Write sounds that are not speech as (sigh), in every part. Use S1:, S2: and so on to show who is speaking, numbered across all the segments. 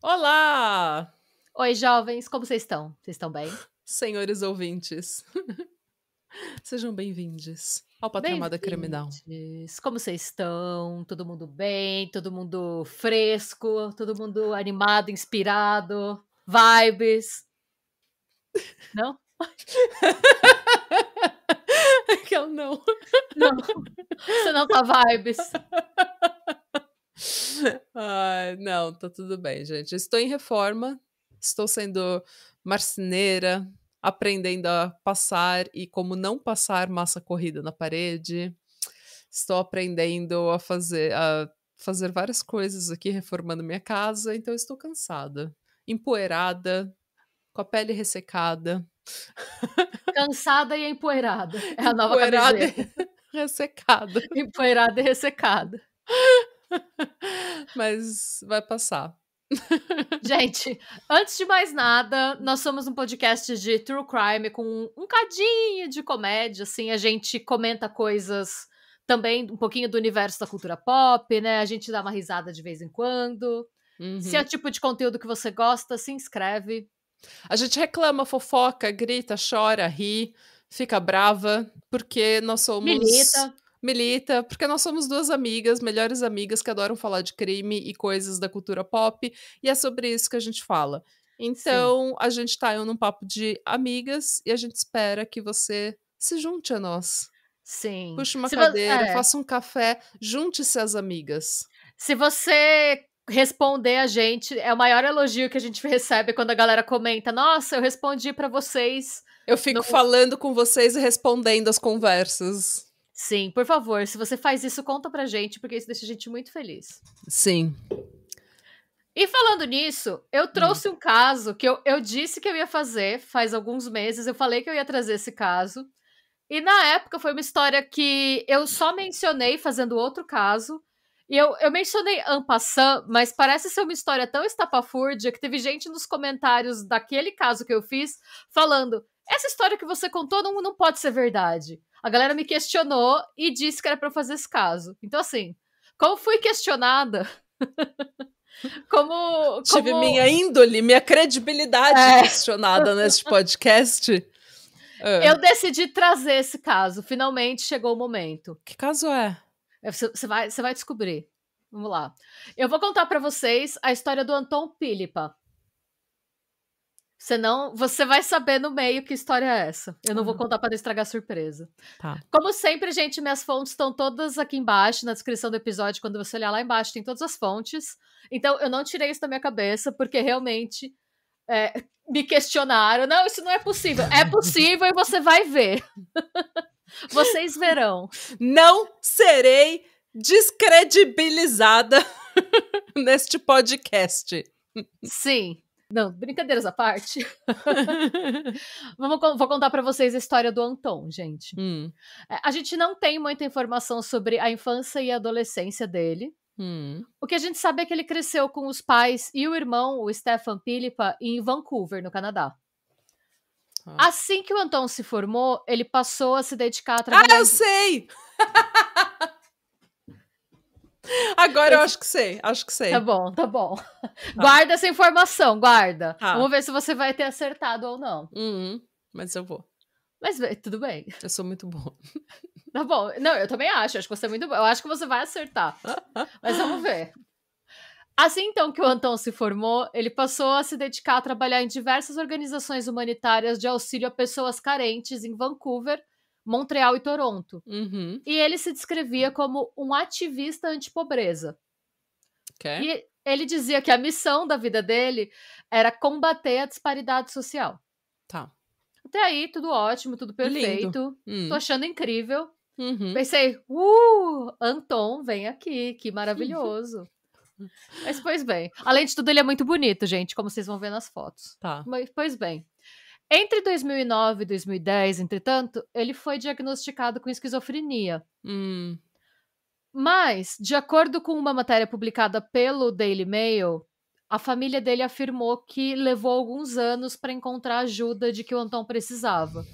S1: Olá! Oi, jovens, como vocês
S2: estão? Vocês estão bem? Senhores ouvintes, (laughs) sejam bem-vindos
S1: ao Patramada Criminal. Como vocês estão? Todo mundo bem? Todo mundo fresco? Todo mundo animado, inspirado? Vibes? Não? (laughs) Aquela não. Não. Você não tá vibes.
S2: Ai, não, tá tudo bem, gente. Estou em reforma, estou sendo marceneira, aprendendo a passar e como não passar massa corrida na parede. Estou aprendendo a fazer, a fazer várias coisas aqui, reformando minha casa, então estou cansada, empoeirada, com a pele ressecada.
S1: Cansada e empoeirada. É a nova empoeirada camiseta. E (laughs) ressecada. Empoeirada e ressecada. Mas vai passar. Gente, antes de mais nada, nós somos um podcast de true crime com um cadinho de comédia, assim, a gente comenta coisas também um pouquinho do universo da cultura pop, né? A gente dá uma risada de vez em quando. Uhum. Se é o uhum. tipo de conteúdo que você gosta, se inscreve. A
S2: gente reclama, fofoca, grita, chora, ri, fica brava, porque nós somos. Milita. Milita, porque nós somos duas amigas, melhores amigas que adoram falar de crime e coisas da cultura pop, e é sobre isso que a gente fala. Então, Sim. a gente tá indo num papo de amigas e a gente espera que você se junte a nós.
S1: Sim. Puxe uma se cadeira, é. faça um café, junte-se às amigas. Se você responder a gente é o maior elogio que a gente (laughs) recebe quando a galera comenta: "Nossa, eu respondi para vocês". Eu fico no... falando com vocês e respondendo as conversas. Sim, por favor, se você faz isso, conta pra gente, porque isso deixa a gente muito feliz. Sim. E falando nisso, eu hum. trouxe hum. um caso que eu, eu disse que eu ia fazer faz alguns meses. Eu falei que eu ia trazer esse caso. E na época foi uma história que eu só mencionei fazendo outro caso, e eu, eu mencionei Ampassan, mas parece ser uma história tão estapafúrdia que teve gente nos comentários daquele caso que eu fiz falando: essa história que você contou não, não pode ser verdade. A galera me questionou e disse que era para fazer esse caso. Então, assim, como fui questionada. (laughs) como, como, Tive minha
S2: índole, minha credibilidade é. questionada neste podcast. É. Eu
S1: decidi trazer esse caso. Finalmente chegou o momento. Que caso é? É, você vai, você vai descobrir. Vamos lá. Eu vou contar para vocês a história do Anton Pilipa. Senão, você vai saber no meio que história é essa. Eu não uhum. vou contar para estragar surpresa. Tá. Como sempre, gente, minhas fontes estão todas aqui embaixo, na descrição do episódio. Quando você olhar lá embaixo, tem todas as fontes. Então, eu não tirei isso da minha cabeça, porque realmente é, me questionaram. Não, isso não é possível. É possível e você vai ver. (laughs) Vocês
S2: verão. Não serei descredibilizada (laughs) neste podcast.
S1: Sim. Não, brincadeiras à parte. (laughs) Vamos, vou contar para vocês a história do Anton, gente. Hum. É, a gente não tem muita informação sobre a infância e a adolescência dele. Hum. O que a gente sabe é que ele cresceu com os pais e o irmão, o Stefan Pilipa, em Vancouver, no Canadá. Ah. Assim que o Antão se formou, ele passou a se dedicar a trabalhar. Ah, eu sei! (laughs) Agora eu acho que sei, acho que sei. Tá bom, tá bom. Tá. Guarda essa informação, guarda. Tá. Vamos ver se você vai ter acertado ou não. Uhum, mas eu vou. Mas tudo bem. Eu sou muito bom. Tá bom. Não, eu também acho. Acho que você é muito bom. Eu acho que você vai acertar. (laughs) mas vamos ver. Assim então que o Anton se formou, ele passou a se dedicar a trabalhar em diversas organizações humanitárias de auxílio a pessoas carentes em Vancouver, Montreal e Toronto. Uhum. E ele se descrevia como um ativista antipobreza. Okay. E ele dizia que a missão da vida dele era combater a disparidade social. Tá. Até aí, tudo ótimo, tudo perfeito. Hum. Tô achando incrível. Uhum. Pensei, uh, Anton, vem aqui, que (laughs) maravilhoso. Mas pois bem. Além de tudo, ele é muito bonito, gente, como vocês vão ver nas fotos. Tá. Mas pois bem. Entre 2009 e 2010, entretanto, ele foi diagnosticado com esquizofrenia. Hum. Mas, de acordo com uma matéria publicada pelo Daily Mail, a família dele afirmou que levou alguns anos para encontrar a ajuda de que o Anton precisava.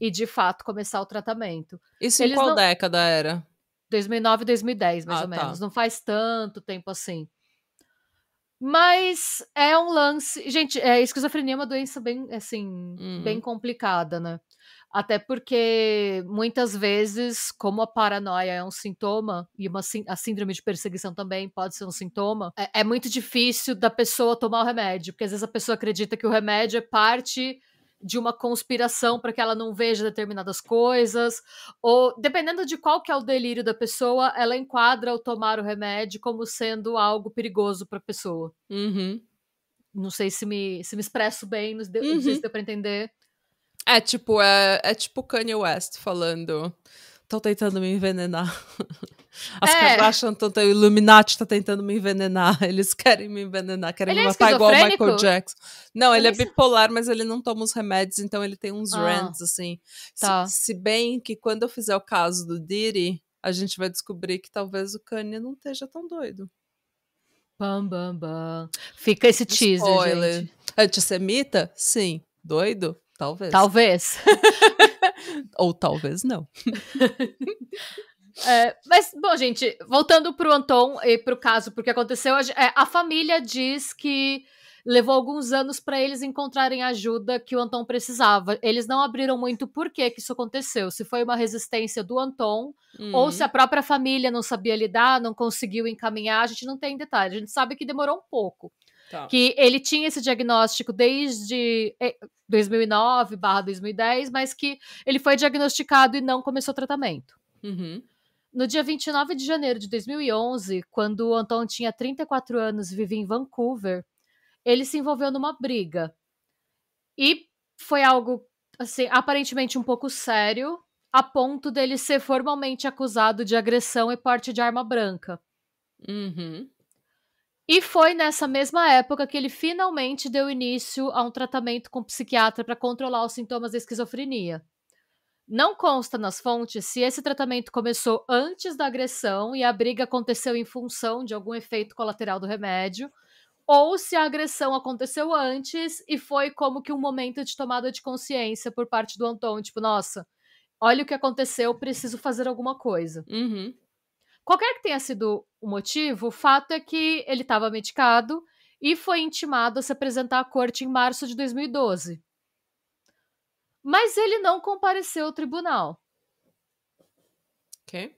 S1: E, de fato, começar o tratamento. Isso Eles em qual não... década era? 2009, 2010, mais ah, ou tá. menos. Não faz tanto tempo assim. Mas é um lance. Gente, é, esquizofrenia é uma doença bem, assim, uhum. bem complicada, né? Até porque muitas vezes, como a paranoia é um sintoma, e uma, a síndrome de perseguição também pode ser um sintoma, é, é muito difícil da pessoa tomar o remédio, porque às vezes a pessoa acredita que o remédio é parte de uma conspiração para que ela não veja determinadas coisas, ou dependendo de qual que é o delírio da pessoa, ela enquadra o tomar o remédio como sendo algo perigoso para a pessoa. Uhum. Não sei se me, se me expresso bem, não, uhum. sei se uhum. deu para entender.
S2: É tipo, é, é tipo Kanye West falando estão tentando me envenenar. (laughs) As é. Kardashian estão o Illuminati está tentando me envenenar. (laughs) Eles querem me envenenar, querem ele me é matar é igual o Michael Jackson. Não, ele, é, é bipolar, mas ele não toma os remédios, então ele tem uns ah, rants, assim. Tá. Se, se, bem que quando eu fizer o caso do Diri, a gente vai descobrir que talvez o Kanye não esteja tão doido. Bam, bam, bam. Fica esse teaser, Spoiler. gente. É antissemita? Sim. Doido? Talvez. Talvez. (laughs) Ou talvez não. (laughs)
S1: É, mas, bom, gente, voltando pro Anton e pro caso, porque aconteceu, a, é, a família diz que levou alguns anos para eles encontrarem a ajuda que o Anton precisava. Eles não abriram muito por que isso aconteceu, se foi uma resistência do Anton uhum. ou se a própria família não sabia lidar, não conseguiu encaminhar, a gente não tem detalhes A gente sabe que demorou um pouco. Tá. Que ele tinha esse diagnóstico desde 2009 eh, barra 2010, mas que ele foi diagnosticado e não começou tratamento. Uhum. No dia 29 de janeiro de 2011, quando o Anton tinha 34 anos e vivia em Vancouver, ele se envolveu numa briga. E foi algo, assim, aparentemente um pouco sério, a ponto dele ser formalmente acusado de agressão e porte de arma branca. Uhum. E foi nessa mesma época que ele finalmente deu início a um tratamento com psiquiatra para controlar os sintomas da esquizofrenia. Não consta nas fontes se esse tratamento começou antes da agressão e a briga aconteceu em função de algum efeito colateral do remédio, ou se a agressão aconteceu antes e foi como que um momento de tomada de consciência por parte do Anton, tipo, nossa, olha o que aconteceu, preciso fazer alguma coisa. Uhum. Qualquer que tenha sido o motivo, o fato é que ele estava medicado e foi intimado a se apresentar à corte em março de 2012. Mas ele não compareceu ao tribunal. Ok.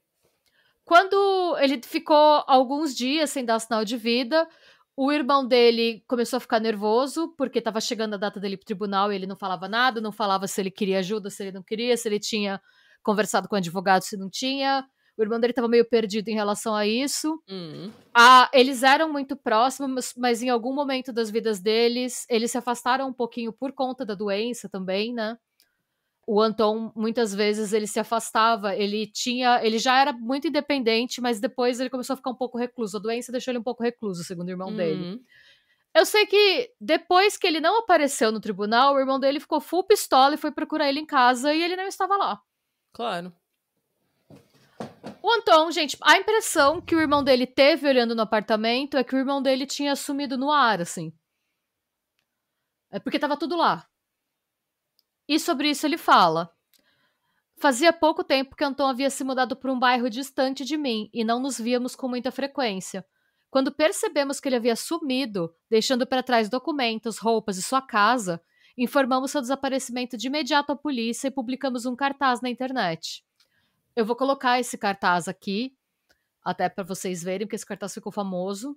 S1: Quando ele ficou alguns dias sem dar sinal de vida, o irmão dele começou a ficar nervoso, porque estava chegando a data dele o tribunal e ele não falava nada, não falava se ele queria ajuda, se ele não queria, se ele tinha conversado com o advogado, se não tinha. O irmão dele estava meio perdido em relação a isso. Uhum. Ah, eles eram muito próximos, mas, mas em algum momento das vidas deles, eles se afastaram um pouquinho por conta da doença também, né? o Anton muitas vezes ele se afastava, ele tinha, ele já era muito independente, mas depois ele começou a ficar um pouco recluso. A doença deixou ele um pouco recluso, segundo o irmão uhum. dele. Eu sei que depois que ele não apareceu no tribunal, o irmão dele ficou full pistola e foi procurar ele em casa e ele não estava lá. Claro. O Anton, gente, a impressão que o irmão dele teve olhando no apartamento é que o irmão dele tinha sumido no ar, assim. É porque tava tudo lá. E sobre isso ele fala. Fazia pouco tempo que Anton havia se mudado para um bairro distante de mim e não nos víamos com muita frequência. Quando percebemos que ele havia sumido, deixando para trás documentos, roupas e sua casa, informamos seu desaparecimento de imediato à polícia e publicamos um cartaz na internet. Eu vou colocar esse cartaz aqui, até para vocês verem, porque esse cartaz ficou famoso.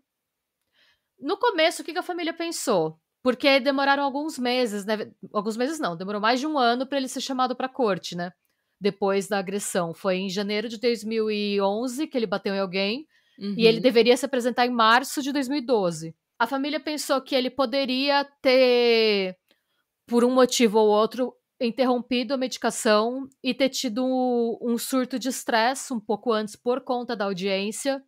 S1: No começo, o que, que a família pensou? Porque demoraram alguns meses, né? Alguns meses não, demorou mais de um ano para ele ser chamado para corte, né? Depois da agressão. Foi em janeiro de 2011 que ele bateu em alguém. Uhum. E ele uhum. deveria se apresentar em março de 2012. A família pensou que ele poderia ter, por um motivo ou outro, interrompido a medicação e ter tido um surto de estresse um pouco antes por conta da audiência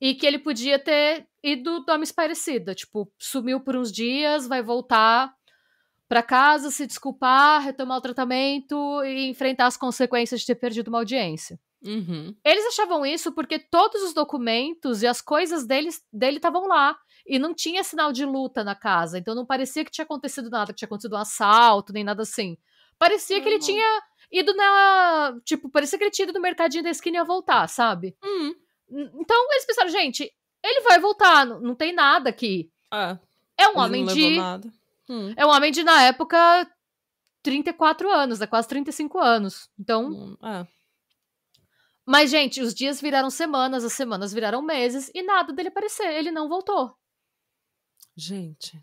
S1: e que ele podia ter ido dar uma esparecida, tipo, sumiu por uns dias, vai voltar para casa, se desculpar, retomar o tratamento e enfrentar as consequências de ter perdido uma audiência. Uhum. Eles achavam isso porque todos os documentos e as coisas deles, dele estavam lá. E não tinha sinal de luta na casa. Então não parecia que tinha acontecido nada, que tinha acontecido um assalto, nem nada assim. Parecia uhum. que ele tinha ido na. Tipo, parecia que ele tinha ido no mercadinho da esquina e ia voltar, sabe? Uhum. Então eles pensaram, gente, ele vai voltar, não, não tem nada aqui. É. É um homem de. Hum. É um homem de, na época, 34 anos, é quase 35 anos. Então. Hum, é. Mas, gente, os dias viraram semanas, as semanas viraram meses e nada dele aparecer. Ele não voltou. Gente.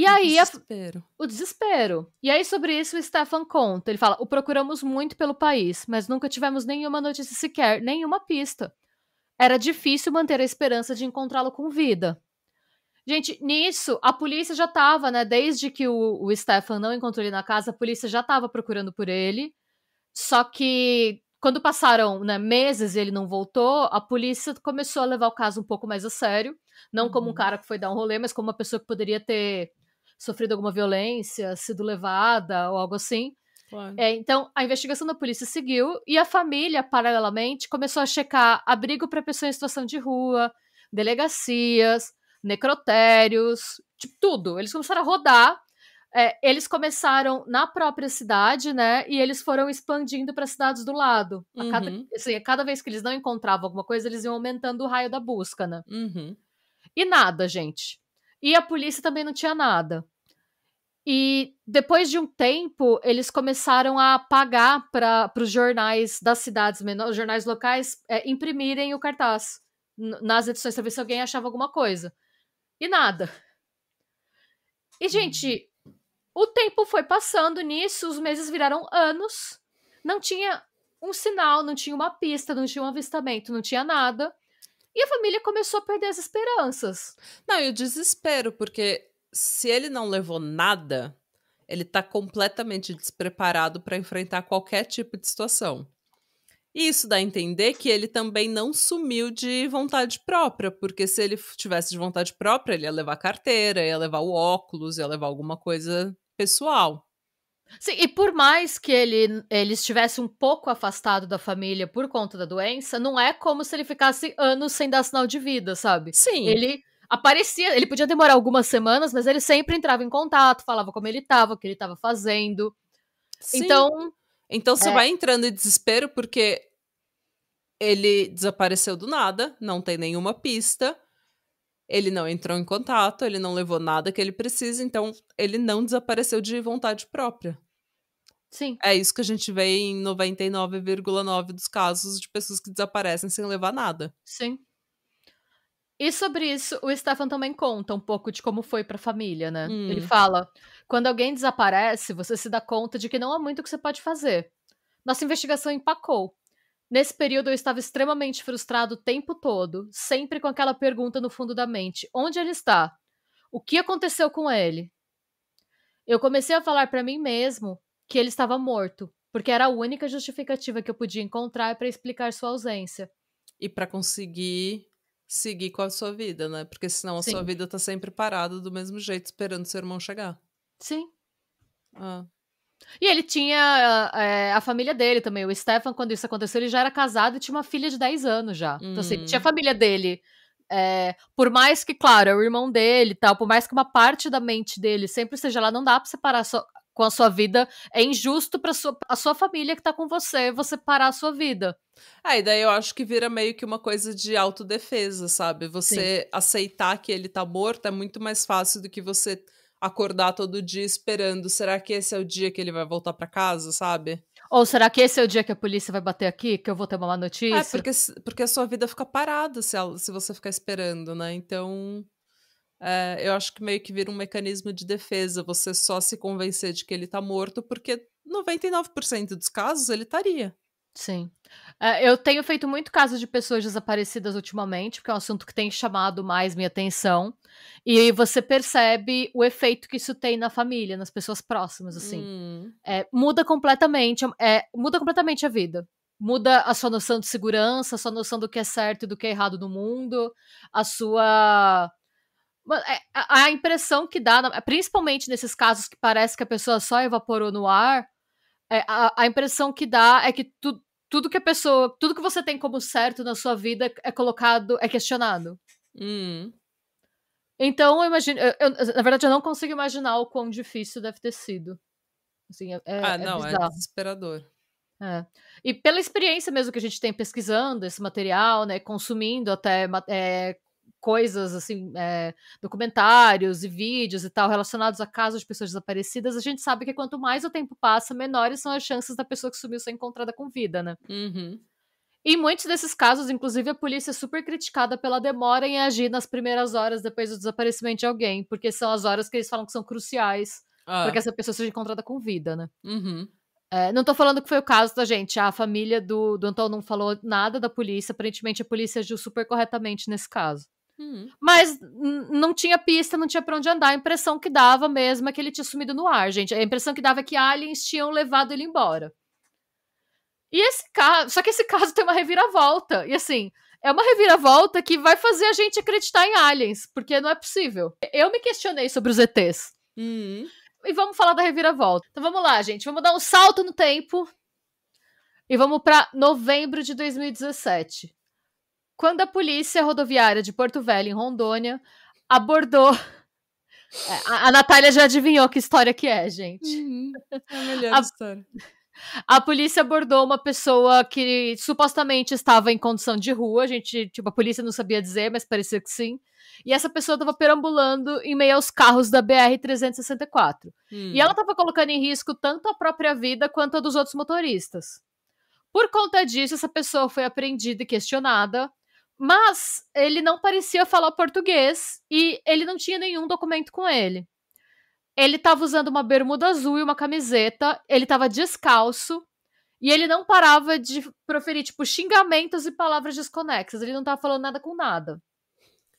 S1: E o aí. Desespero. A... O desespero. E aí, sobre isso, o Stefan conta. Ele fala: o procuramos muito pelo país, mas nunca tivemos nenhuma notícia sequer, nenhuma pista. Era difícil manter a esperança de encontrá-lo com vida. Gente, nisso, a polícia já tava, né? Desde que o, o Stefan não encontrou ele na casa, a polícia já tava procurando por ele. Só que quando passaram né, meses e ele não voltou, a polícia começou a levar o caso um pouco mais a sério. Não uhum. como um uhum. cara que foi dar um rolê, mas como uma pessoa que poderia ter sofrido alguma violência, sido levada ou algo assim. É, então, a investigação da polícia seguiu e a família, paralelamente, começou a checar abrigo para pessoa em situação de rua, delegacias, necrotérios, tipo, tudo. Eles começaram a rodar. É, eles começaram na própria cidade, né? E eles foram expandindo para cidades do lado. A, cada, uhum. assim, a cada vez que eles não encontravam alguma coisa, eles iam aumentando o raio da busca, né? Uhum. E nada, gente. E a polícia também não tinha nada. E depois de um tempo, eles começaram a pagar para os jornais das cidades menores, jornais locais, é, imprimirem o cartaz nas edições para ver se alguém achava alguma coisa. E nada. E, gente, uhum. o tempo foi passando nisso, os meses viraram anos, não tinha um sinal, não tinha uma pista, não tinha um avistamento, não tinha nada. E a família começou a perder as esperanças. Não, e o desespero, porque se ele não levou nada,
S2: ele está completamente despreparado para enfrentar qualquer tipo de situação. E isso dá a entender que ele também não sumiu de vontade própria, porque se ele tivesse de vontade própria, ele ia levar carteira, ia levar o óculos, ia levar alguma coisa pessoal.
S1: Sim, e por mais que ele, ele estivesse um pouco afastado da família por conta da doença, não é como se ele ficasse anos sem dar sinal de vida, sabe? Sim. Ele aparecia, ele podia demorar algumas semanas, mas ele sempre entrava em contato, falava como ele estava, o que ele estava fazendo. Sim. Então,
S2: então você é. vai entrando em desespero porque ele desapareceu do nada, não tem nenhuma pista. Ele não entrou em contato, ele não levou nada que ele precisa, então ele não desapareceu de vontade própria. Sim. É isso que a gente vê em 99,9 dos casos de pessoas que desaparecem sem levar nada.
S1: Sim. E sobre isso, o Stefan também conta um pouco de como foi pra família, né? Hum. Ele fala: quando alguém desaparece, você se dá conta de que não há muito que você pode fazer. Nossa investigação empacou. Nesse período, eu estava extremamente frustrado o tempo todo, sempre com aquela pergunta no fundo da mente: onde ele está? O que aconteceu com ele? Eu comecei a falar para mim mesmo que ele estava morto, porque era a única justificativa que eu podia encontrar para explicar sua ausência.
S2: E para conseguir seguir com a sua vida, né? Porque senão a Sim. sua vida tá sempre parada do mesmo jeito, esperando seu irmão chegar. Sim. Ah.
S1: E ele tinha é, a família dele também. O Stefan, quando isso aconteceu, ele já era casado e tinha uma filha de 10 anos já. Hum. Então, assim, tinha a hum. família dele. É, por mais que, claro, é o irmão dele e tal, por mais que uma parte da mente dele sempre esteja lá, não dá pra separar só com a sua vida, é injusto para sua, a sua família que tá com você, você parar a sua vida.
S2: É, e daí eu acho que vira meio que uma coisa de autodefesa, sabe? Você Sim. aceitar que ele tá morto é muito mais fácil do que você acordar todo dia esperando, será que esse é o dia que ele vai voltar para casa, sabe?
S1: Ou será que esse é o dia que a polícia vai bater aqui, que eu vou ter uma má é, notícia? É, porque,
S2: porque a sua vida fica parada se, ela, se você ficar esperando, né? Então é, eu acho que meio que vira um mecanismo de defesa você só se convencer
S1: de que ele tá morto, porque 99% dos casos ele estaria. Sim. Eh, eu tenho feito muito caso de pessoas desaparecidas ultimamente, porque é um assunto que tem chamado mais minha atenção. E você percebe o efeito que isso tem na família, nas pessoas próximas, assim. Hum. É, muda completamente, é, muda completamente a vida. Muda a sua noção de segurança, a sua noção do que é certo e do que é errado no mundo, a sua é, a impressão que dá, principalmente nesses casos que parece que a pessoa só evaporou no ar, é, a, impressão que dá é que tu, tudo que a pessoa. Tudo que você tem como certo na sua vida é, é colocado, é questionado. Hum. Então, eu imagino. Eu, eu, na verdade, eu não consigo imaginar o quão difícil deve ter sido. Assim, é, ah, é, não, é
S2: desesperador.
S1: É. E pela experiência mesmo que a gente tem pesquisando esse material, né, consumindo até é, coisas assim, é, documentários e vídeos e tal relacionados a casos de pessoas desaparecidas, a gente sabe que quanto mais o tempo passa, menores são as chances da pessoa que sumiu ser encontrada com vida, né? Uhum. Em muitos desses casos, inclusive, a polícia é super criticada pela demora em agir nas primeiras horas depois do desaparecimento de alguém, porque são as horas que eles falam que são cruciais ah. para que essa pessoa seja encontrada com vida, né? Uhum. É, não tô falando que foi o caso da gente. A família do, do Antônio não falou nada da polícia. Aparentemente, a polícia agiu super corretamente nesse caso. Uhum. Mas não tinha pista, não tinha pra onde andar. A impressão que dava mesmo é que ele tinha sumido no ar, gente. A impressão que dava é que aliens tinham levado ele embora. E esse caso. Só que esse (laughs) caso tem uma reviravolta. E assim, é uma reviravolta que vai fazer a gente acreditar em aliens, porque não é possível. Eu me questionei sobre os ETs. Uhum. E vamos falar da reviravolta. Então vamos lá, gente. Vamos dar um salto no tempo. E vamos para novembro de 2017 quando a polícia rodoviária de Porto Velho, em Rondônia, abordou. (laughs) É, a, a Natália já adivinhou que história que é, gente. Uhum, é a (laughs) melhor a... história. A polícia abordou uma pessoa que supostamente estava em condição de rua. A gente, tipo, a polícia não sabia dizer, mas parecia que sim. E essa pessoa estava perambulando em meio aos carros da BR-364. Hum. E ela estava colocando em risco tanto a própria vida quanto a dos outros motoristas. Por conta disso, essa pessoa foi apreendida e questionada. Mas ele não parecia falar português e ele não tinha nenhum documento com ele. Ele estava usando uma bermuda azul e uma camiseta, ele estava descalço e ele não parava de proferir tipo xingamentos e palavras desconexas. Ele não estava falando nada com nada.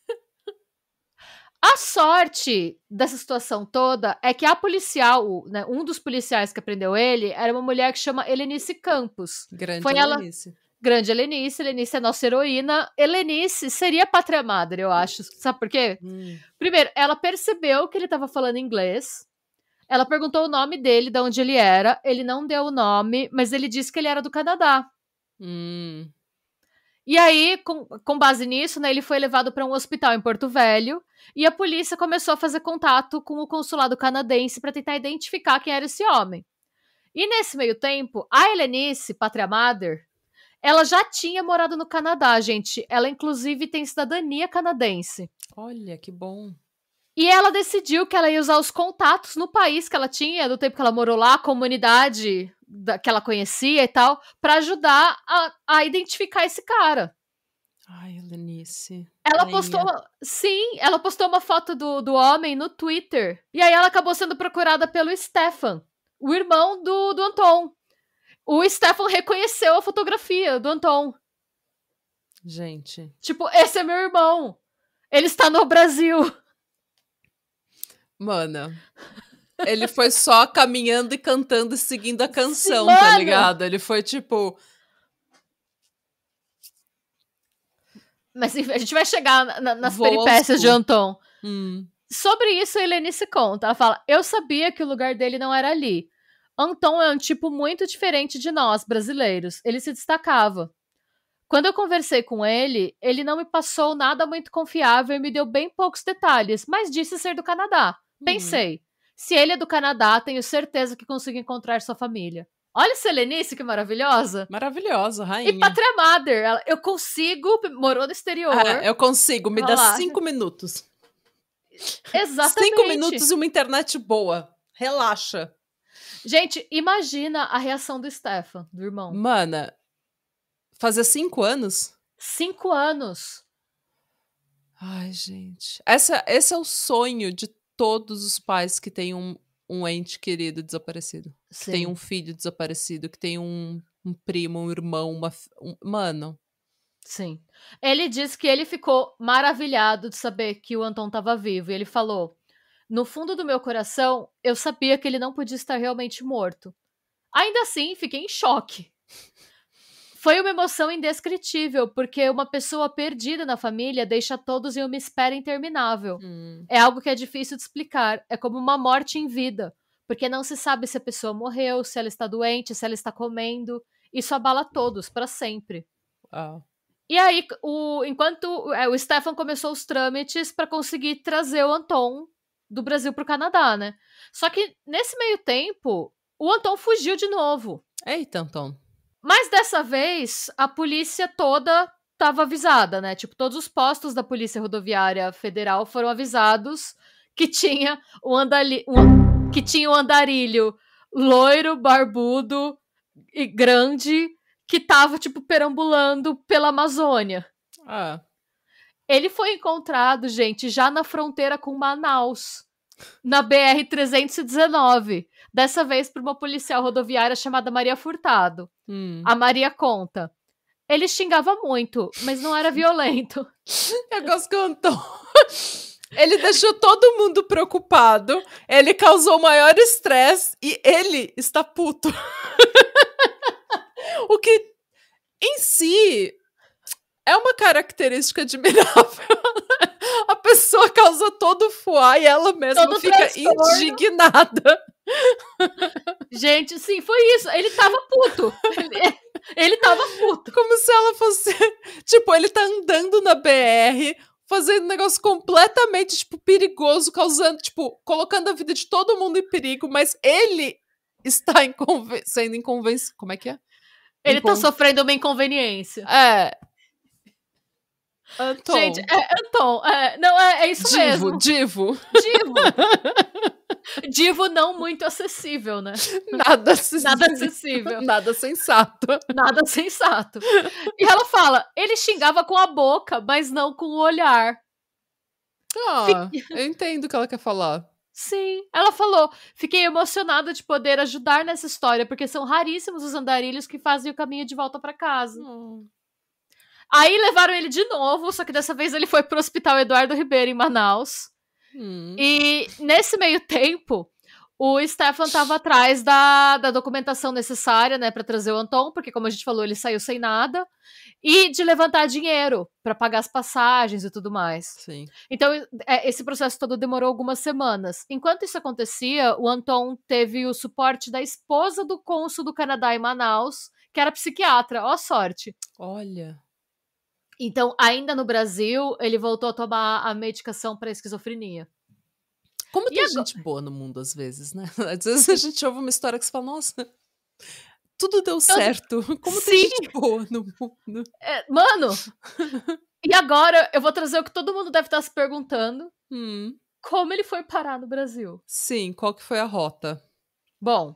S1: (laughs) A sorte dessa situação toda é que a policial, né, um dos policiais que prendeu ele, era uma mulher que chama Helenice Campos. Grande Foi Helenice. Ela... Grande Helenice, Helenice é nossa heroína. Helenice seria pátria madre, eu acho. Sabe por quê? Hum. Primeiro, ela percebeu que ele estava falando inglês. Ela perguntou o nome dele, de onde ele era. Ele não deu o nome, mas ele disse que ele era do Canadá. Hum. E aí, com, com base nisso, né, ele foi levado para um hospital em Porto Velho e a polícia começou a fazer contato com o consulado canadense para tentar identificar quem era esse homem. E nesse meio tempo, a Helenice, pátria Mother, ela já tinha morado no Canadá, gente. Ela, inclusive, tem cidadania canadense.
S2: Olha, que bom.
S1: E ela decidiu que ela ia usar os contatos no país que ela tinha, do tempo que ela morou lá, a comunidade da, que ela conhecia e tal, para ajudar a, a, identificar esse cara.
S2: Ai, Lenice.
S1: Ela postou. Sim, ela postou uma foto do, do homem no Twitter. E aí ela acabou sendo procurada pelo Stefan, o irmão do, do Anton o Stefan reconheceu a fotografia do Anton. Gente. Tipo, esse é meu irmão. Ele está no Brasil. Mano. Ele foi só
S2: caminhando e cantando e seguindo a canção, Sim, tá ligado? Ele foi tipo.
S1: Mas enfim, a gente vai chegar na, nas Vou peripécias de Anton. Hum. Sobre isso, a Helenice conta. Ela fala: Eu sabia que o lugar dele não era ali. Anton é um tipo muito diferente de nós, brasileiros. Ele se destacava. Quando eu conversei com ele, ele não me passou nada muito confiável e me deu bem poucos detalhes, mas disse ser do Canadá. Uhum. Pensei, se ele é do Canadá, tenho certeza que consigo encontrar sua família. Olha Selenice, que maravilhosa. Maravilhosa, rainha. E Patria Mother, ela, eu consigo, morou no exterior. Ah, eu consigo, me dá lá. cinco
S2: minutos.
S1: Exatamente. Cinco minutos e
S2: uma internet boa. Relaxa.
S1: Gente, imagina a reação do Stefan, do irmão. Mana,
S2: fazia cinco anos? Cinco anos. Ai, gente. Essa, esse é o sonho de todos os pais que têm um, um ente querido desaparecido. Sim. Que tem um filho desaparecido, que tem um, um primo, um irmão, uma. Um, mano. Sim.
S1: Ele disse que ele ficou maravilhado de saber que o Anton estava vivo. E ele falou: no fundo do meu coração, eu sabia que ele não podia estar realmente morto. Ainda assim, fiquei em choque. Foi uma emoção indescritível, porque uma pessoa perdida na família deixa todos em uma espera interminável. Hum. É algo que é difícil de explicar. É como uma morte em vida, porque não se sabe se a pessoa morreu, se ela está doente, se ela está comendo. Isso abala todos para sempre. E aí, o, enquanto é, o Stefan começou os trâmites para conseguir trazer o Anton do Brasil pro Canadá, né? Só que nesse meio tempo, o Anton fugiu de novo. Eita, Anton. Mas dessa vez, a polícia toda estava avisada, né? Tipo, todos os postos da Polícia Rodoviária Federal foram avisados que tinha o andali um, que tinha andarilho loiro, barbudo e grande que tava tipo perambulando pela Amazônia. Ah. Ele foi encontrado, gente, já na fronteira com Manaus, na BR 319. Dessa vez por uma policial rodoviária chamada Maria Furtado. Hum. A Maria conta. Ele xingava muito, mas não era violento. Eu gosto cantou.
S2: Ele deixou todo mundo preocupado. Ele causou maior estresse e ele está puto. (laughs) o que em si é uma característica admirável. (laughs) A pessoa
S1: causa todo o fuá e ela mesma todo fica indignada. Gente, sim, foi isso. Ele tava puto. Ele, (laughs) ele tava puto. Como
S2: se ela fosse. Tipo, ele tá andando na BR, fazendo um negócio completamente, tipo, perigoso, causando, tipo, colocando a vida de todo mundo em perigo, mas ele está inconven sendo inconveniente. Como é que é? Ele tá Incon... tá sofrendo uma inconveniência.
S1: É, Anton. Gente, é Anton. É, não, é, é isso divo, mesmo. Divo. Divo. (laughs) Divo não muito acessível, né? Nada acessível. Nada acessível. Nada sensato. Nada sensato. E ela fala: ele xingava com a boca, mas não com o olhar. Ah, Fique... eu entendo o que ela quer falar. Sim, ela falou. Fiquei emocionada de poder ajudar nessa história, porque são raríssimos os andarilhos que fazem o caminho de volta para casa. Hum. Aí levaram ele de novo, só que dessa vez ele foi pro Hospital Eduardo Ribeiro, em Manaus. Hum. E nesse meio tempo, o Stefan estava atrás da, da documentação necessária, né, para trazer o Anton, porque como a gente falou, ele saiu sem nada, e de levantar dinheiro para pagar as passagens e tudo mais. Sim. Então, é, esse processo todo demorou algumas semanas. Enquanto isso acontecia, o Anton teve o suporte da esposa do cônsul do Canadá em Manaus, que era psiquiatra. Ó sorte. Olha. Então, ainda no Brasil, ele voltou a tomar a medicação para esquizofrenia.
S2: Como tem agora... gente boa no mundo, às vezes, né? (laughs) Às vezes a gente ouve uma história que você fala, nossa, tudo deu então, assim, certo. (laughs) Como Sim. tem gente boa no mundo?
S1: É, mano! (laughs) e agora eu vou trazer o que todo mundo deve estar se perguntando. Hum. Como ele foi parar no Brasil?
S2: Sim, qual que foi a
S1: rota? Bom,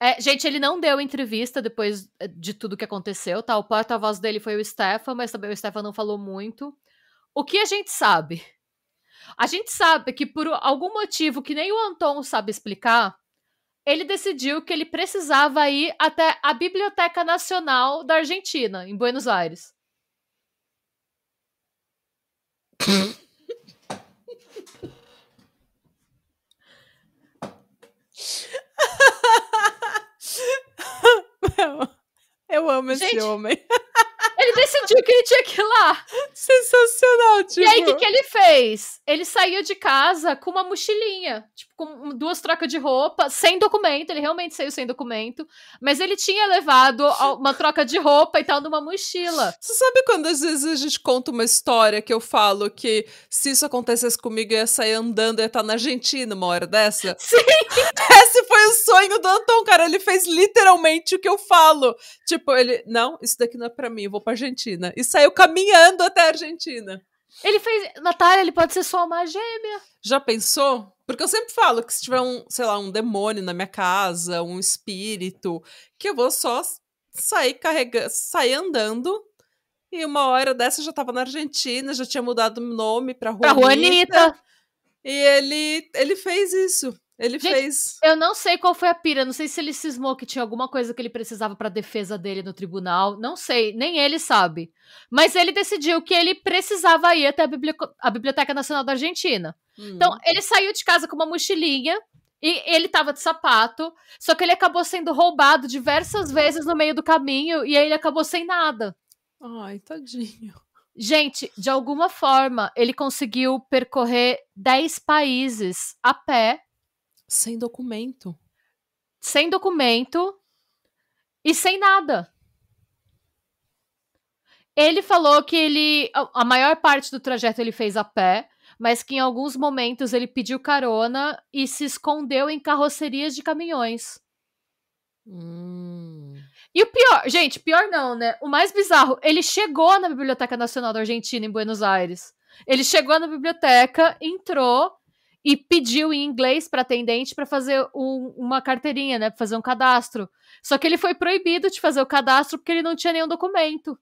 S1: é, gente, ele não deu entrevista depois eh, de tudo que aconteceu, tá? O porta-voz dele foi o Stefan, mas também o Stefan não falou muito. O que a gente sabe? A gente sabe que por algum motivo que nem o Anton sabe explicar, ele decidiu que ele precisava ir até a Biblioteca Nacional da Argentina, em Buenos Aires. (laughs) Eu amo Gente, esse homem. Ele decidiu que ele tinha que ir lá. Sensacional, tipo. E aí, o tipo. que, que ele fez? Ele saiu de casa com uma mochilinha. Tipo, com duas trocas de roupa, sem documento, ele realmente saiu sem documento, mas ele tinha levado uma troca de roupa e tal numa mochila.
S2: Você sabe quando às vezes a gente conta uma história que eu falo que se isso acontecesse comigo eu ia sair andando, e ia estar na Argentina uma hora dessa? (laughs) Sim! (laughs) Esse foi o sonho do Anton, cara, ele fez literalmente o que eu falo. Tipo, ele, não, isso daqui não é pra mim, eu vou pra Argentina. E saiu caminhando até a Argentina.
S1: Ele fez. Natália, ele pode ser só uma gêmea.
S2: Já pensou? Porque eu sempre falo que se tiver um, sei lá, um demônio na minha casa, um espírito, que eu vou só sair carregando, sair andando. E uma hora dessa eu já tava na Argentina, já tinha mudado o nome pra Juanita. Pra Juanita.
S1: E ele, ele fez isso. Ele Gente, fez. Eu não sei qual foi a pira, não sei se ele cismou que tinha alguma coisa que ele precisava para defesa dele no tribunal, não sei, nem ele sabe. Mas ele decidiu que ele precisava ir até a, Biblioteca, a Biblioteca Nacional da Argentina. Hum. Então, ele saiu de casa com uma mochilinha e ele tava de sapato, só que ele acabou sendo roubado diversas vezes no meio do caminho e aí ele acabou sem nada. Ai, tadinho. Gente, de alguma forma, ele conseguiu percorrer 10 países a pé sem documento. Sem documento e sem nada. Ele falou que ele. A maior parte do trajeto ele fez a pé, mas que em alguns momentos ele pediu carona e se escondeu em carrocerias de caminhões. Hum. E o pior, gente, pior não, né? O mais bizarro, ele chegou na Biblioteca Nacional da Argentina, em Buenos Aires. Ele chegou na biblioteca, entrou, e pediu em inglês para atendente para fazer um, uma carteirinha, né, para fazer um cadastro. Só que ele foi proibido de fazer o cadastro porque ele não tinha nenhum documento.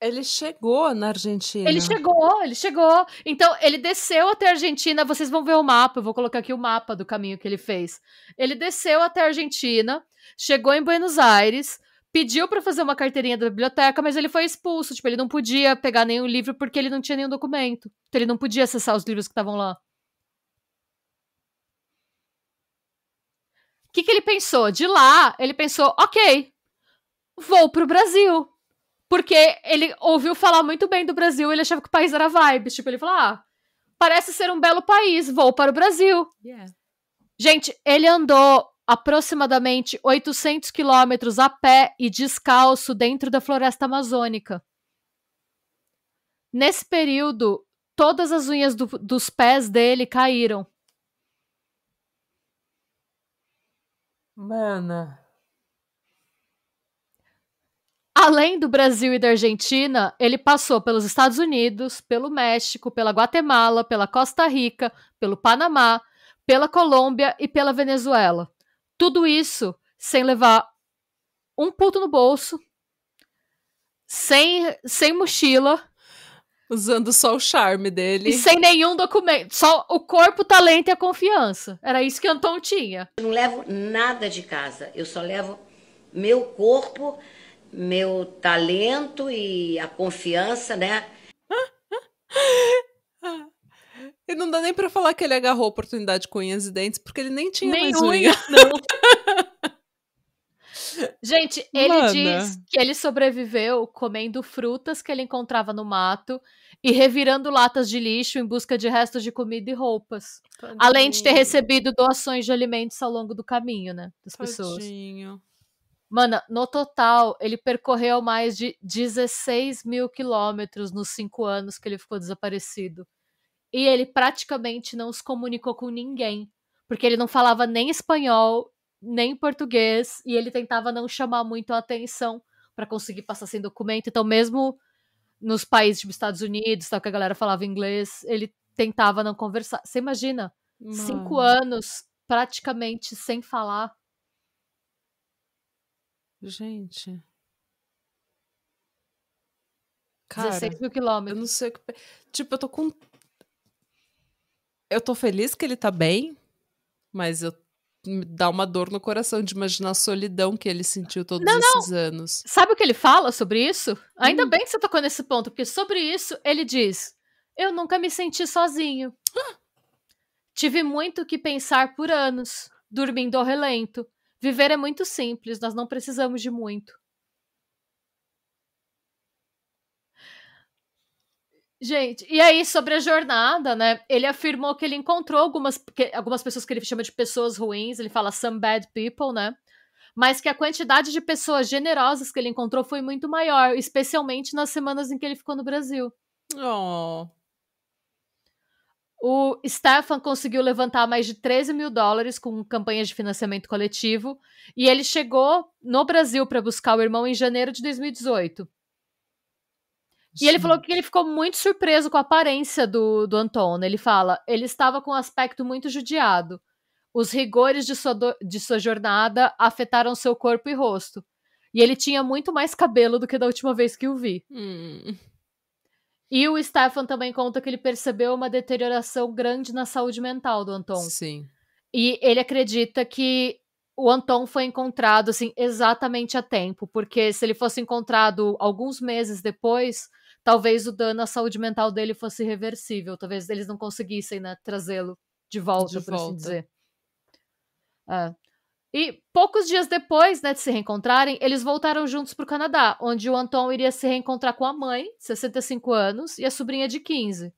S1: Ele chegou na Argentina. Ele chegou, ele chegou. Então, ele desceu até a Argentina. Vocês vão ver o mapa, eu vou colocar aqui o mapa do caminho que ele fez. Ele desceu até a Argentina, chegou em Buenos Aires, pediu para fazer uma carteirinha da biblioteca, mas ele foi expulso. Tipo, ele não podia pegar nenhum livro porque ele não tinha nenhum documento. Então ele não podia acessar os livros que estavam lá. O que, que ele pensou? De lá, ele pensou: ok, vou pro Brasil. Porque ele ouviu falar muito bem do Brasil, ele achava que o país era vibe. Tipo, ele falou: ah, parece ser um belo país, vou para o Brasil. Yeah. Gente, ele andou aproximadamente 800 quilômetros a pé e descalço dentro da floresta amazônica. Nesse período, todas as unhas do, dos pés dele caíram. Mana. Além do Brasil e da Argentina, ele passou pelos Estados Unidos, pelo México, pela Guatemala, pela Costa Rica, pelo Panamá, pela Colômbia e pela Venezuela. Tudo isso sem levar um puto no bolso, sem, sem mochila. Usando só o charme dele. E sem nenhum documento. Só o corpo, o talento e a confiança. Era isso que Anton tinha. Eu não levo nada de casa. Eu só levo meu corpo, meu talento e a confiança,
S2: né? (laughs) E não dá nem para falar que ele agarrou a oportunidade com unhas e dentes, porque ele nem tinha nem mais unha. Não.
S1: (laughs) Gente, ele diz que ele sobreviveu comendo frutas que ele encontrava no mato e revirando latas de lixo em busca de restos de comida e roupas. Tadinho. Além de ter recebido doações de alimentos ao longo do caminho, né? Das Tadinho. pessoas. Mano, no total, ele percorreu mais de 16 mil quilômetros nos cinco anos que ele ficou desaparecido. E ele praticamente não se comunicou com ninguém, porque ele não falava nem espanhol, nem português, e ele tentava não chamar muito a atenção para conseguir passar sem documento. Então, mesmo nos países tipo Estados Unidos, tal, que a galera falava inglês, ele tentava não conversar. Você imagina? Mano. Cinco anos praticamente sem falar.
S2: Gente. Cara, 16 mil quilômetros. Eu não sei o que. Tipo, eu tô com eu tô feliz que ele tá bem, mas eu me dá uma dor no coração de imaginar a solidão que ele sentiu todos não, esses não. anos.
S1: Sabe o que ele fala sobre isso? Ainda hum. bem que você tocou nesse ponto, porque sobre isso ele diz: Eu nunca me senti sozinho. Ah. (gasps) Tive muito que pensar por anos, dormindo ao relento. Viver é muito simples, nós não precisamos de muito. Gente, e aí sobre a jornada, né? Ele afirmou que ele encontrou algumas, que, algumas pessoas que ele chama de pessoas ruins, ele fala some bad people, né? Mas que a quantidade de pessoas generosas que ele encontrou foi muito maior, especialmente nas semanas em que ele ficou no Brasil. Oh. O Stefan conseguiu levantar mais de 13 mil dólares com campanhas de financiamento coletivo e ele chegou no Brasil para buscar o irmão em janeiro de 2018. E ele falou que ele ficou muito surpreso com a aparência do, do Antônio. Ele fala, ele estava com um aspecto muito judiado. Os rigores de sua, do, de sua jornada afetaram seu corpo e rosto. E ele tinha muito mais cabelo do que da última vez que o vi. Hum. E o Stefan também conta que ele percebeu uma deterioração grande na saúde mental do Anton. Sim. E ele acredita que o Anton foi encontrado assim exatamente a tempo, porque se ele fosse encontrado alguns meses depois, talvez o dano à saúde mental dele fosse reversível. Talvez eles não conseguissem, né, trazê-lo de volta, de por assim volta. assim dizer. É. E poucos dias depois, né, de se reencontrarem, eles voltaram juntos para o Canadá, onde o Anton iria se reencontrar com a mãe, 65 anos, e a sobrinha de 15.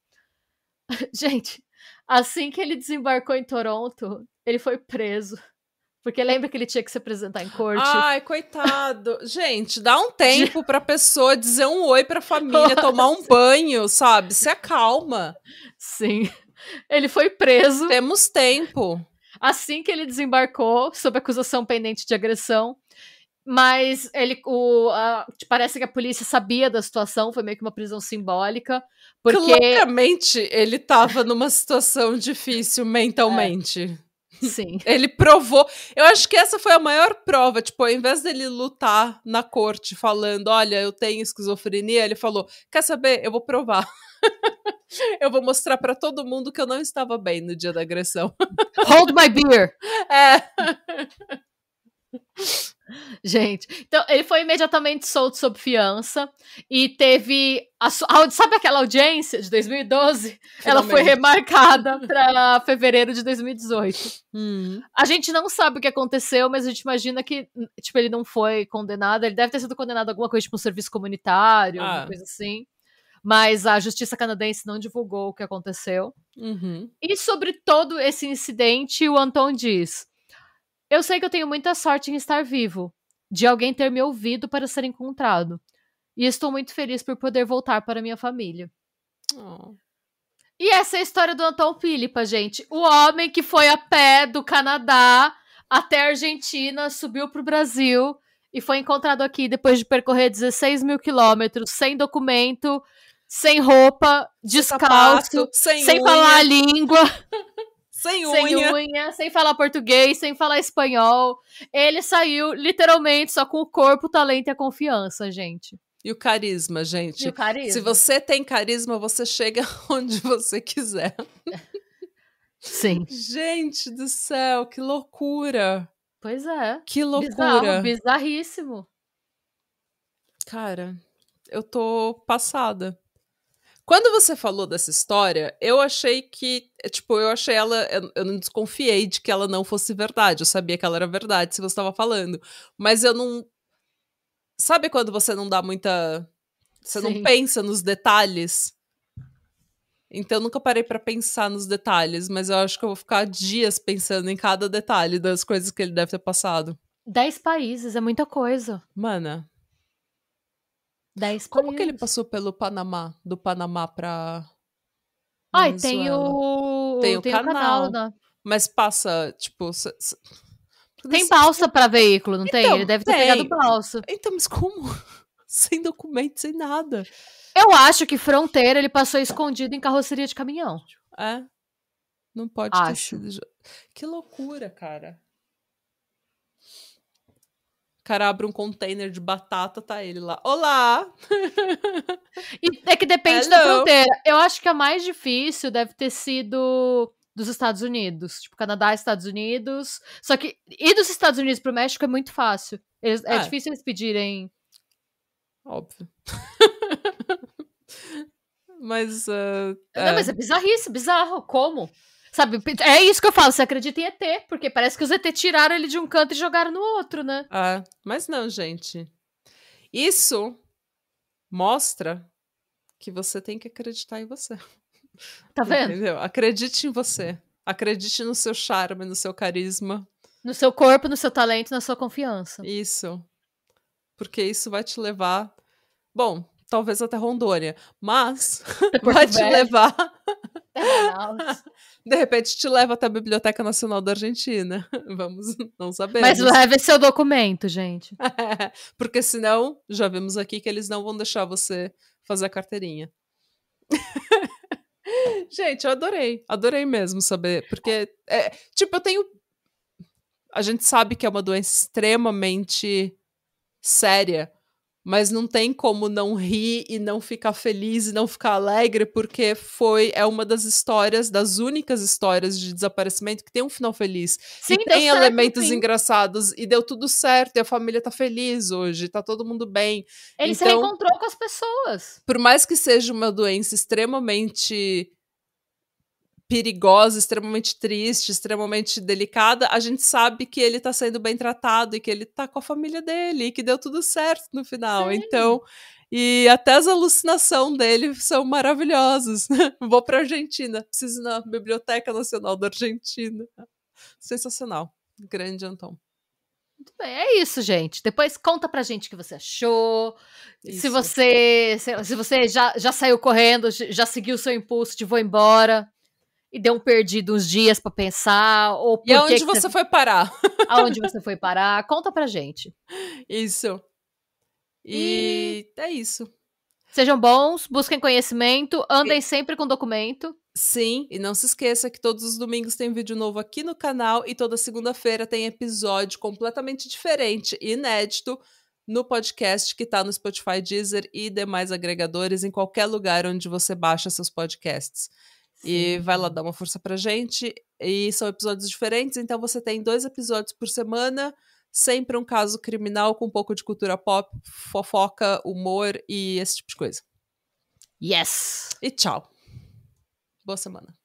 S1: (laughs) Gente, assim que ele desembarcou em Toronto, ele foi preso. Porque lembra que ele tinha que se apresentar em corte? Ai,
S2: coitado. (laughs) Gente, dá um tempo pra pessoa dizer um oi pra família, (laughs) tomar
S1: um banho, sabe? Se acalma. Sim. Ele foi preso. Temos tempo. Assim que ele desembarcou, sob acusação pendente de agressão. Mas ele, o, a, parece que a polícia sabia da situação, foi meio que uma prisão simbólica. Porque... Claramente ele estava numa situação difícil
S2: mentalmente. É. Sim. (laughs) Ele provou. Eu acho que essa foi a maior prova. Tipo, ao invés dele lutar na corte falando, olha, eu tenho esquizofrenia, ele falou: quer saber? Eu vou provar. (laughs) eu vou mostrar para todo mundo que eu não estava bem no dia da
S1: agressão. Hold my beer! (laughs) É gente. Então, ele foi imediatamente solto sob fiança e teve. A, sabe aquela audiência de 2012? Finalmente. Ela foi remarcada (laughs) para fevereiro de 2018. Hum. A gente não sabe o que aconteceu, mas a gente imagina que hum, tipo, ele não foi condenado. Ele deve ter sido condenado a alguma coisa, tipo um serviço comunitário, ah. alguma coisa assim mas a justiça canadense não divulgou o que aconteceu. Uhum. E sobre todo esse incidente, o Anton diz: eu sei que eu tenho muita sorte em estar vivo, de alguém ter me ouvido para ser encontrado. E estou muito feliz por poder voltar para minha família. Oh. E essa é a história do Antônio Filipa, gente. O homem que foi a pé do Canadá até a Argentina, subiu para o Brasil e foi encontrado aqui depois de percorrer 16 mil quilômetros, sem documento, sem roupa, descalço, sem, sem falar a língua. (laughs) sem unha. sem unha, sem falar português, sem falar espanhol. Ele saiu literalmente só com o corpo, o talento e a confiança, gente.
S2: E o carisma, gente. E o carisma. Se você tem carisma, você chega (laughs) onde você quiser. Sim. Gente do céu, que loucura. Pois é. Que loucura. Bizarro,
S1: bizarríssimo.
S2: Cara, eu tô passada. Quando você falou dessa história, eu achei que, eh, tipo, eu achei ela, eu, eu não desconfiei de que ela não fosse verdade. Eu sabia que ela era verdade se você estava falando, mas eu não Sabe quando você não dá muita você Sim. não pensa nos detalhes? Então eu nunca parei para pensar nos detalhes, mas eu acho que eu vou ficar dias pensando em cada detalhe das coisas que ele deve ter passado.
S1: Dez países, é muita coisa. Mana, 10 Como que ele passou pelo Panamá?
S2: Do Panamá pra.
S1: Ai, tem o. Tem o tem canal. O canal
S2: Mas passa, tipo.
S1: Tem balsa para veículo, não então, tem? Ele deve ter pegado balsa. Então, mas como? (laughs) sem documento, sem nada. Eu acho que fronteira ele passou escondido em carroceria de caminhão. É. Não pode acho. ter sido.
S2: Que loucura, cara cara abre um container de batata, tá ele lá.
S1: Olá! E é que depende Hello. da fronteira. Eu acho que a mais difícil deve ter sido dos Estados Unidos. Tipo, Canadá, Estados Unidos. Só que ir dos Estados Unidos pro México é muito fácil. Eles, é. é difícil eles pedirem. Óbvio. (laughs) mas. Uh, é. Não, mas é bizarrice, bizarro. Como? Sabe? É isso que eu falo, você acredita em ET, porque parece que os ET tiraram ele de um canto e jogaram no outro, né?
S2: Ah, mas não, gente. Isso mostra que
S1: você tem que acreditar em você. Tá vendo?
S2: Entendeu? Acredite em você. Acredite no seu charme, no seu carisma.
S1: No seu corpo, no seu talento, na sua confiança. Isso.
S2: Porque isso vai te levar. Bom, talvez até Rondônia. Mas (laughs) vai te levar. (laughs) De repente te leva até a Biblioteca Nacional da Argentina. (laughs) Vamos, não sabemos. Mas leve seu
S1: documento, gente.
S2: É, porque senão, já vimos aqui que eles não vão deixar você fazer a carteirinha. gente, eu adorei. Adorei mesmo saber. Porque, é, tipo, eu tenho. A gente sabe que é uma doença extremamente séria mas não tem como não rir e não ficar feliz e não ficar alegre, porque foi é uma das histórias, das únicas histórias de desaparecimento que tem um final feliz. Sim, e tem certo, elementos sim. engraçados e deu tudo certo, e a família tá feliz hoje, tá todo mundo bem. Ele então, se reencontrou
S1: com as pessoas.
S2: Por mais que seja uma doença extremamente perigosa, extremamente triste, extremamente delicada, a gente sabe que ele tá sendo bem tratado e que ele tá com a família dele e que deu tudo certo no final. Sim. Então, e até as alucinações dele são maravilhosas. (laughs) Vou pra Argentina, preciso ir na Biblioteca Nacional da Argentina. Sensacional. Grande Anton.
S1: Muito bem, é isso, gente. Depois conta pra gente o que você achou. Isso. Se você se você já, já saiu correndo, já seguiu o seu impulso de vou embora, e deu um perdido uns dias para pensar. Ou e aonde você, você foi parar? (laughs) aonde você foi parar? Conta pra gente. Isso.
S2: E,
S1: e... é isso. Sejam bons, busquem conhecimento, andem e... sempre com documento.
S2: Sim, e não se esqueça que todos os domingos tem vídeo novo aqui no canal e toda segunda-feira tem episódio completamente diferente inédito no podcast que está no Spotify, Deezer e demais agregadores em qualquer lugar onde você baixa seus podcasts. Sim. E vai lá dar uma força pra gente. E são episódios diferentes, então você tem dois episódios por semana, sempre um caso criminal com um pouco de cultura pop, fofoca, humor e esse tipo de coisa. Yes! E tchau. Boa semana.